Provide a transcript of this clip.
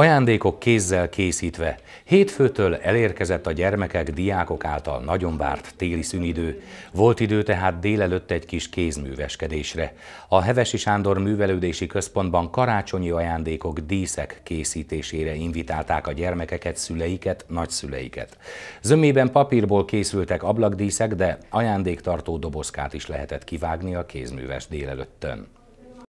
Ajándékok kézzel készítve. Hétfőtől elérkezett a gyermekek, diákok által nagyon várt téli szünidő. Volt idő tehát délelőtt egy kis kézműveskedésre. A Hevesi Sándor Művelődési Központban karácsonyi ajándékok, díszek készítésére invitálták a gyermekeket, szüleiket, nagyszüleiket. Zömében papírból készültek ablakdíszek, de ajándéktartó dobozkát is lehetett kivágni a kézműves délelőttön.